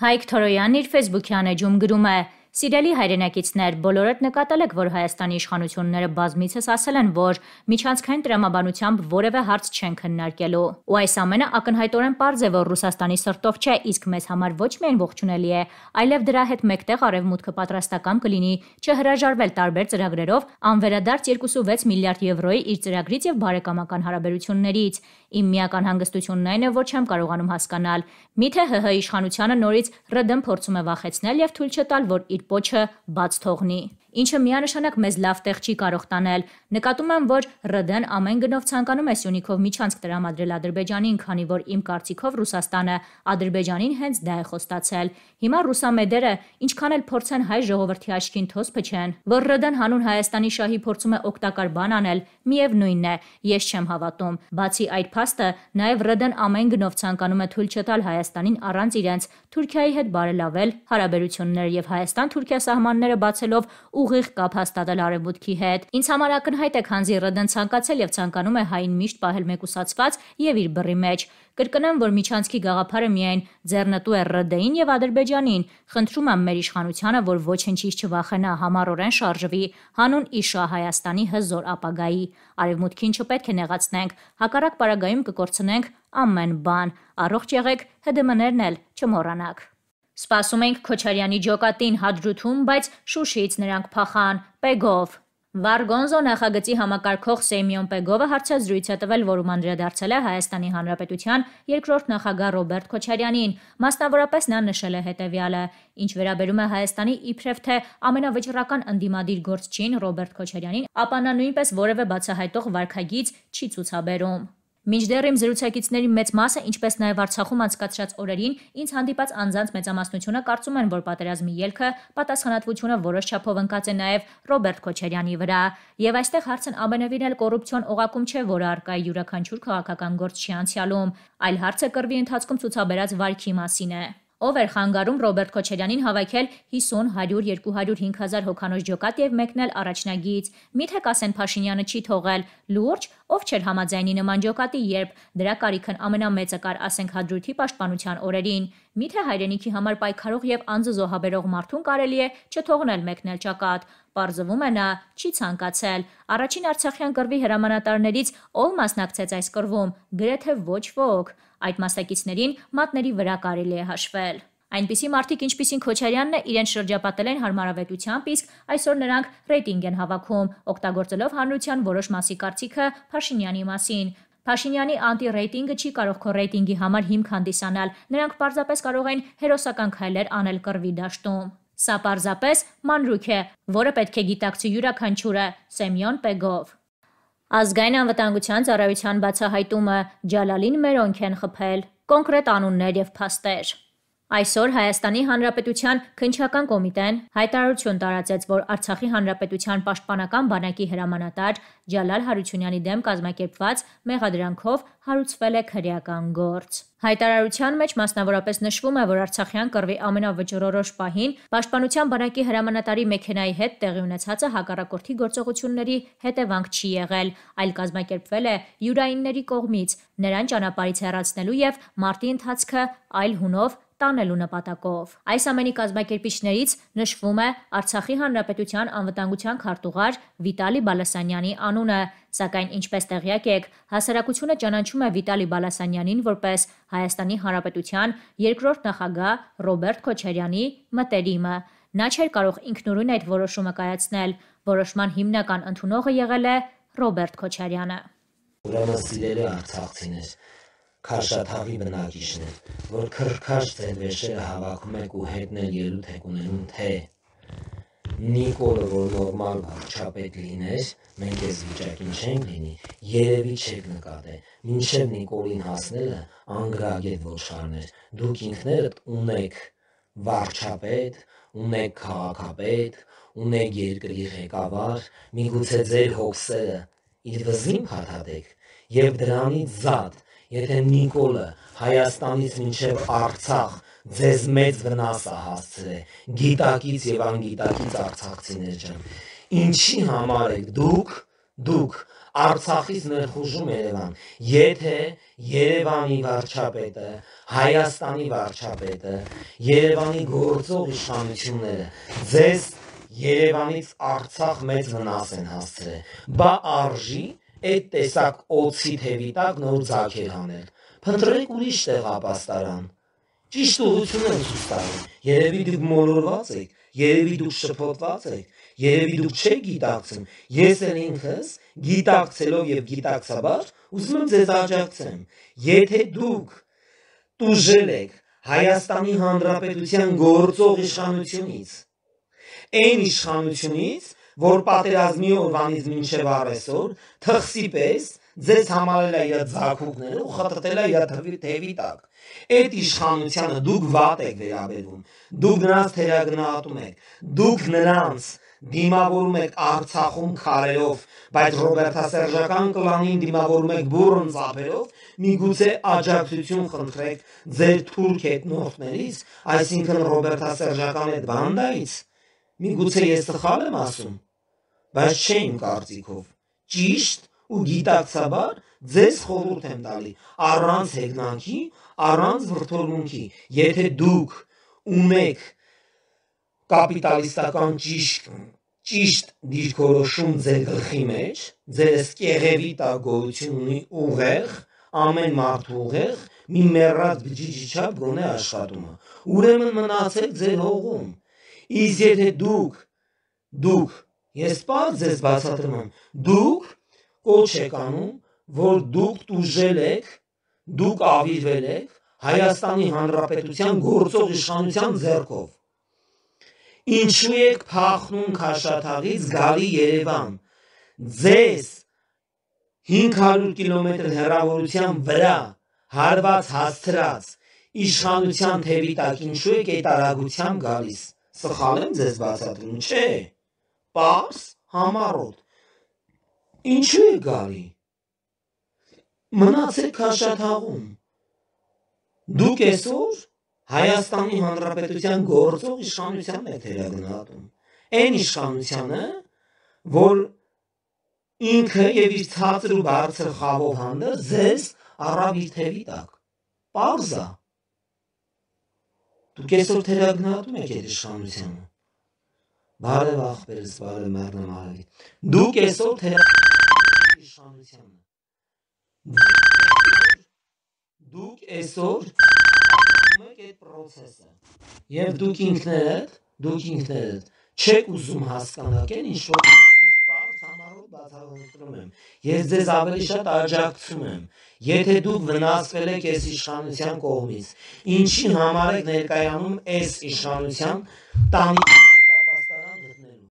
Հայկ Թորոյանն իր Facebook-յան էջում գրում է. «Սիրելի հայրենակիցներ, բոլորդ նկատել եք, որ Հայաստանի իշխանությունները բազմիցս ասել են, որ միջանցքային տրամաբանությամբ որևէ հարց չեն քննարկելու։ Ու այս ամենը ակնհայտորեն պարզ է, որ Ռուսաստանի սրտով չէ, իսկ մեզ համար ոչ միայն ողջունելի է, այլև դրա հետ մեկտեղ Արևմուտքը պատրաստական կլինի չհրաժարվել տարբեր ծրագրերով անվերադարձ 2.6 միլիարդ եվրոյի իր ծրագրից եւ բարեկամական հարաբերություններից»։ Իմ միական հանգստությունն այն է, որ չեմ կարողանում հասկանալ, միթե ՀՀ իշխանությունը նորից ՌԴՄ փորձում է վախեցնել եւ թույլ չտալ, որ իր փոչը բաց թողնի ինչը միանշանակ մեզ լավ տեղ չի կարող տանել։ Նկատում եմ, որ ՌԴ-ն ամեն գնով ցանկանում է Սյունիքով միջանցք տրամադրել Ադրբեջանին, քանի որ իմ կարծիքով Ռուսաստանը Ադրբեջանին հենց դա է խոստացել։ Հիմա ռուսամեդերը ինչքան էլ փորձեն հայ ժողովրդի աչքին թոս փչեն, որ ՌԴ-ն հանուն Հայաստանի շահի փորձում է օգտակար բան անել, միևնույնն է, ես չեմ հավատում։ Բացի այդ փաստը, նաև ՌԴ-ն ամեն գնով ցանկանում է թույլ չտալ Հայաստանին առանց իրենց Թուրքիայի հետ բարելավել հարաբերություններ եւ Հայաստան-Թուրքիա սահմանները բացելով ու ուղիղ կապ հաստատել Արևմուտքի հետ։ Ինձ համար ակնհայտ է, քանզի ՌԴ-ն ցանկացել եւ ցանկանում է հային միշտ պահել մեկուսացված եւ իր բռի մեջ։ Կրկնեմ, որ միջանցքի գաղափարը միայն ձեռնտու է ՌԴ-ին եւ Ադրբեջանին։ Խնդրում եմ մեր իշխանությանը, որ ոչնչից չվախենա, համառորեն շարժվի հանուն իշա Հայաստանի հզոր ապագայի։ Արևմուտքին չպետք է նեղացնենք, հակառակ պարագայում կկորցնենք ամեն բան։ Առողջ եղեք, ՀԴՄ-ներն էլ չմոռանաք։ Սպասում ենք Քոչարյանի ջոկատին հադրութում, բայց Շուշից նրանք փախան Պեգով։ Վարգոնզո նախագծի համակարգող Սեմյոն Պեգովը հարցազրույց է տվել, որում անդրադարձել է Հայաստանի Հանրապետության երկրորդ նախագահ Ռոբերտ Քոչարյանին։ Մասնավորապես նա նշել է հետևյալը. Ինչ վերաբերում է Հայաստանի իբրև թե ամենավճռական ընդդիմադիր գործչին Ռոբերտ Քոչարյանին, ապա նա նույնպես որևէ բացահայտող վարկագից չի ցուցաբերում։ Մինչդեռ իմ զրուցակիցների մեծ մասը, ինչպես նաև Արցախում անցկացրած օրերին, ինձ հանդիպած անձանց մեծամասնությունը կարծում են, որ պատերազմի ելքը պատասխանատվությունը որոշ չափով ընկած է նաև Ռոբերտ Քոչարյանի վրա, եւ այստեղ հարցն ամենևին էլ կոռուպցիոն օղակում չէ, որը արկա է յուրաքանչյուր քաղաքական գործ չի անցյալում, այլ հարցը կրվի ընթացքում ցուցաբերած վարքի մասին է ով էր խանգարում Ռոբերտ Քոչարյանին հավաքել 50, 100, 200, 5000 հոկանոց ջոկատ եւ մեկնել առաջնագից։ Միթե կասեն Փաշինյանը չի թողել լուրջ, ով չէր համաձայնի նման ջոկատի, երբ դրա կարիքն ամենամեծը կար, ասենք հադրութի պաշտպանության օրերին։ Միթե հայրենիքի համար պայքարող եւ անձը զոհաբերող մարդուն կարելի է չթողնել մեկնել ճակատ։ Պարզվում է նա չի ցանկացել։ Առաջին Արցախյան կրվի հրամանատարներից ով մասնակցեց այս կրվում, գրեթե ոչ ոք։ Այդ մասնակիցներին մատների վրա կարելի է հաշվել։ Այնպիսի մարդիկ, ինչպիսին Քոչարյանն է, իրեն շրջապատել են հարմարավետությամբ, իսկ այսօր նրանք ռեյտինգ են հավաքում, օգտագործելով հանրության որոշ մասի կարծիքը Փաշինյանի մասին։ Փաշինյանի անտիռեյտինգը չի կարող քո ռեյտինգի համար հիմք հանդիսանալ։ Նրանք պարզապես կարող են հերոսական քայլեր անել կրվի դաշտում։ Սա պարզապես մանրուք է, որը պետք է գիտակցի յուրաքանչյուրը Սեմյոն Պեգով։ Ազգային անվտանգության ծառայության բացահայտումը Ջալալին մերոնք են խփել, կոնկրետ անուններ եւ փաստեր։ Այսօր Հայաստանի Հանրապետության քնչական կոմիտեն հայտարարություն տարածեց, որ Արցախի Հանրապետության Պաշտպանական բանակի հրամանատար Ջալալ Հարությունյանի դեմ կազմակերպված մեղադրանքով հարուցվել է քրեական գործ։ Հայտարարության մեջ մասնավորապես նշվում է, որ Արցախյան կռվի ամենավճռորոշ պահին Պաշտպանության բանակի հրամանատարի մեքենայի հետ տեղի ունեցածը հակառակորդի գործողությունների հետևանք չի եղել, այլ կազմակերպվել է յուրայինների կողմից, նրան ճանապարհից հեռացնելու եւ մարտի ընթացքը այլ հունով տանելու նպատակով։ Այս ամենի կազմակերպիչներից նշվում է Արցախի Հանրապետության անվտանգության քարտուղար Վիտալի Բալասանյանի անունը, սակայն ինչպես տեղյակ եք, հասարակությունը ճանաչում է Վիտալի Բալասանյանին որպես Հայաստանի Հանրապետության երկրորդ նախագահ Ռոբերտ Քոչարյանի մտերիմը։ Նա չէր կարող ինքնուրույն այդ որոշումը կայացնել։ Որոշման հիմնական ընդունողը եղել է Ռոբերտ Քոչարյանը։ Ուրեմն սիրելի արցախցիներ, քաշաթաղի բնակիչն եք, որ քրքաշ ձեր վեշերը հավաքում եք ու հետնել ելույթ եք ունենում թե Նիկոլը, որ նորմալ վարչապետ լինես, մենք այս վիճակին չենք լինի, երևի չեք նկատե, մինչև Նիկոլին հասնելը անգրագետ ոչխարներ, դուք ինքներդ ունեք վարչապետ, ունեք քաղաքապետ, ունեք երկրի ղեկավար, միգուցե ձեր հոգսերը իր վզին փաթաթեք եւ դրանից զատ Եթե Նիկոլը Հայաստանից մինչև Արցախ ձեզ մեծ վնաս է հասցրել գիտակից եւ անգիտակից արցախցիներ ջան, ինչի համար եք դուք դուք Արցախից ներխուժում Երևան։ Եթե Երևանի վարչապետը, Հայաստանի վարչապետը, Երևանի գործող իշխանությունները ձեզ Երևանից Արցախ մեծ վնաս են հասցրել։ Բա արժի այդ տեսակ օծի թևի տակ նոր ձագեր անել։ Փնտրեք ուրիշ տեղ ապաստարան։ Ճիշտ ուղությունը ցույց տալու։ Երևի դուք մոլորված եք, երևի դուք շփոթված եք, երևի դուք չեք գիտակցում։ Ես էլ ինքս գիտակցելով եւ գիտակցաբար ուզում եմ ձեզ աջակցեմ։ Եթե դուք տուժել եք Հայաստանի Հանրապետության գործող իշխանությունից, այն իշխանությունից, որ պատերազմի օրվանից մինչև առեսօր թխսի պես ձեզ համարել է իր ձակուկները ու խտտել է իր թվի թևի տակ։ Այդ իշխանությանը դուք վատ եք վերաբերվում, դուք նրանց թերագնահատում եք, դուք նրանց դիմավորում եք Արցախում քարերով, բայց Ռոբերտասերժական կլանին դիմավորում եք բուրըն ծափերով, միգուցե աջակցություն խնդրեք ձեր թուրք հետնորդներից, այսինքն Ռոբերտասերժական այդ բանդայից մի գուցե ես սխալ եմ ասում, բայց չէ իմ կարծիքով։ Ճիշտ ու գիտակցաբար ձեզ խորհուրդ եմ տալի առանց հեգնանքի, առանց վրթորմունքի, եթե դուք ունեք կապիտալիստական ճիշտ ճիշտ դիրքորոշում ձեր գլխի մեջ, ձեր սկեղևի տակ գոյություն ունի ուղեղ, ամեն մարդու ուղեղ մի մեռած բջիջի չափ գոնե աշխատումը։ Ուրեմն մնացեք ձեր հողում, Իսկ եթե դուք դուք ես պարզ ձեզ բացատրում եմ, դուք կոչ եք անում, որ դուք դուժել եք, դուք ավիրվել եք Հայաստանի Հանրապետության գործող իշխանության ձեռքով։ Ինչու եք փախնում Քաշաթաղից գալի Երևան։ Ձեզ 500 կիլոմետր հեռավորության վրա հարված հաստրած իշխանության թևի տակ ինչու եք այդ արագությամբ գալիս սխալեմ ձեզ բացատրում, չէ։ Պարս համառոտ։ Ինչու է գալի։ Մնացեք հաշաթաղում։ Դուք այսօր Հայաստանի Հանրապետության գործող իշխանության է թերագնահատում։ Այն իշխանությունը, որ ինքը եւ իր ցածր ու բարձր խավով հանդը ձեզ առավիթելի տակ։ Պարզա։ Դուք այսօր թերագնահատում եք այդ իշխանությունը։ Բարև ախպերս, բարև մեռնեմ արավի։ Դուք այսօր թերագնահատում եք իշխանությունը։ Դուք այսօր եք այդ process-ը։ Եվ դուք ինքներդ, դուք ինքներդ չեք ուզում հասկանալ ինչ որ բացահայտում եմ։ Ես ձեզ ավելի շատ աջակցում եմ։ Եթե դուք վնասվել եք այս իշխանության կողմից, ինչին համար եք ներկայանում այս իշխանության տանիքը